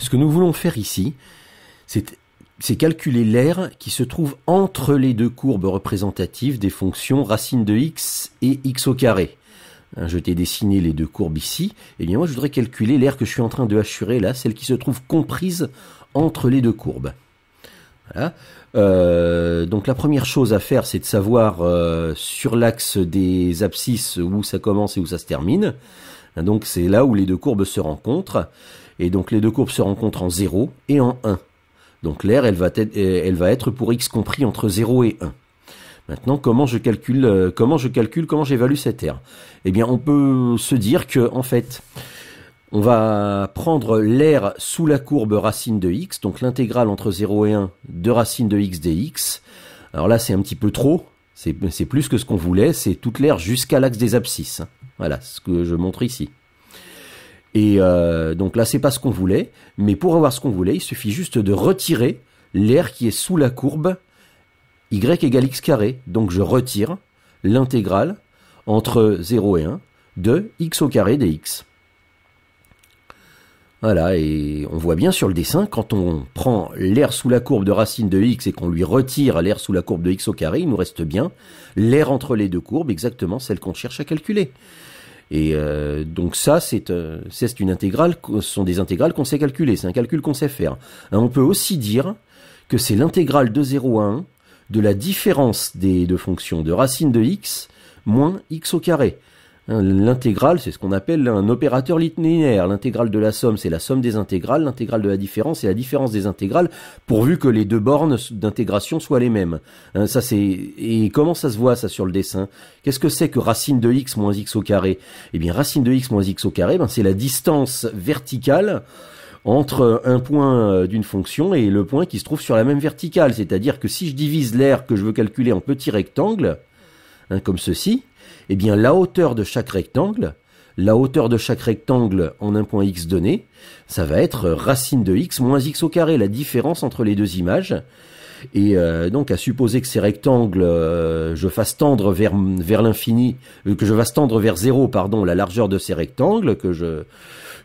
Ce que nous voulons faire ici, c'est calculer l'aire qui se trouve entre les deux courbes représentatives des fonctions racine de x et x au carré. Hein, je t'ai dessiné les deux courbes ici, et eh bien moi je voudrais calculer l'aire que je suis en train de hachurer là, celle qui se trouve comprise entre les deux courbes. Euh, donc la première chose à faire, c'est de savoir euh, sur l'axe des abscisses où ça commence et où ça se termine. Hein, donc c'est là où les deux courbes se rencontrent. Et donc les deux courbes se rencontrent en 0 et en 1. Donc l'air, euh, elle, va, être, pour x compris entre 0 et 1. Maintenant, comment je calcule, euh, comment je calcule, comment j'évalue cette air Eh bien, on peut se dire que, en fait, on va prendre l'air sous la courbe racine de x, donc l'intégrale entre 0 et 1 de racine de x dx. Alors là, c'est un petit peu trop, c'est plus que ce qu'on voulait, c'est toute l'air jusqu'à l'axe des abscisses. Voilà ce que je montre ici. Et euh, donc là, c'est pas ce qu'on voulait, mais pour avoir ce qu'on voulait, il suffit juste de retirer l'air qui est sous la courbe y égale x carré. Donc je retire l'intégrale entre 0 et 1 de x au carré dx. Voilà, et on voit bien sur le dessin, quand on prend l'air sous la courbe de racine de x et qu'on lui retire l'air sous la courbe de x au carré, il nous reste bien l'air entre les deux courbes, exactement celle qu'on cherche à calculer. Et euh, donc ça, euh, c'est une intégrale, ce sont des intégrales qu'on sait calculer, c'est un calcul qu'on sait faire. Hein, on peut aussi dire que c'est l'intégrale de 0 à 1 de la différence des deux fonctions de racine de x moins x au carré. Hein, l'intégrale, c'est ce qu'on appelle un opérateur linéaire. L'intégrale de la somme, c'est la somme des intégrales. L'intégrale de la différence, c'est la différence des intégrales, pourvu que les deux bornes d'intégration soient les mêmes. Hein, ça, c'est et comment ça se voit ça sur le dessin Qu'est-ce que c'est que racine de x moins x au carré Eh bien, racine de x moins x au carré, ben, c'est la distance verticale entre un point euh, d'une fonction et le point qui se trouve sur la même verticale. C'est-à-dire que si je divise l'aire que je veux calculer en petits rectangles, Hein, comme ceci, eh bien la hauteur de chaque rectangle, la hauteur de chaque rectangle en un point x donné, ça va être racine de x moins x au carré, la différence entre les deux images. Et euh, donc à supposer que ces rectangles, euh, je fasse tendre vers vers l'infini, euh, que je fasse tendre vers zéro, pardon, la largeur de ces rectangles, que je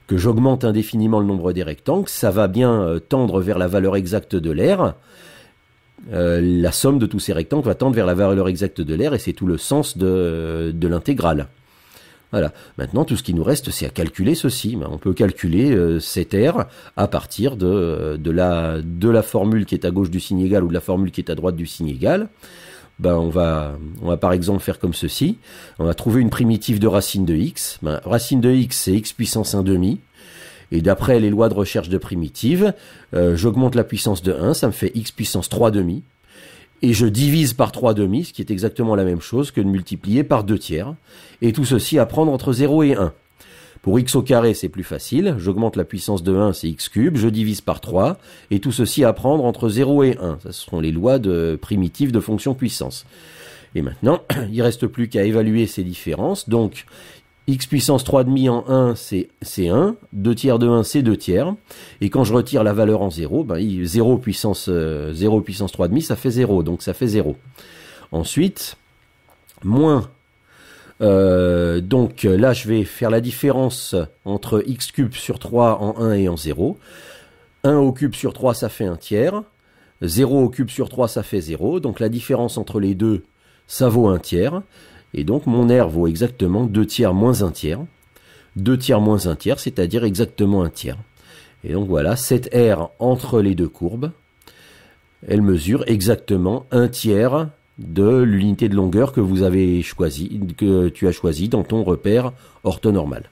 que j'augmente indéfiniment le nombre des rectangles, ça va bien tendre vers la valeur exacte de l'air. Euh, la somme de tous ces rectangles va tendre vers la valeur exacte de l'air et c'est tout le sens de, l'intégrale. Voilà. Maintenant, tout ce qui nous reste, c'est à calculer ceci. Ben, on peut calculer cette euh, cet à partir de, la, formule qui est à gauche du signe égal ou de la formule qui est à droite du signe égal. Ben, on, va, on va par exemple faire comme ceci. On va trouver une primitive de racine de x. Ben, racine de x, c'est x puissance 1 demi. Et d'après les lois de recherche de primitives, euh, j'augmente la puissance de 1, ça me fait x puissance 3 demi. Et je divise par 3 demi, ce qui est exactement la même chose que de multiplier par 2 tiers. Et tout ceci à prendre entre 0 et 1. Pour x au carré, c'est plus facile. J'augmente la puissance de 1, c'est x cube. Je divise par 3. Et tout ceci à prendre entre 0 et 1. Ce seront les lois de primitives de fonction puissance. Et maintenant, il ne reste plus qu'à évaluer ces différences. Donc, x puissance 3,5 en 1, c'est 1. 2 tiers de 1, c'est 2 tiers. Et quand je retire la valeur en 0, 0 ben, puissance, 0 euh, puissance 3,5, ça fait 0. Donc ça fait 0. Ensuite, moins. Euh, donc là, je vais faire la différence entre x cube sur 3 en 1 et en 0. 1 au cube sur 3, ça fait 1 tiers. 0 au cube sur 3, ça fait 0. Donc la différence entre les deux, ça vaut 1 tiers. Et donc mon R vaut exactement 2 tiers moins 1 tiers. 2 tiers moins 1 tiers, c'est-à-dire exactement 1 tiers. Et donc voilà, cette R entre les deux courbes, elle mesure exactement 1 tiers de l'unité de longueur que que tu as choisi dans ton repère orthonormal.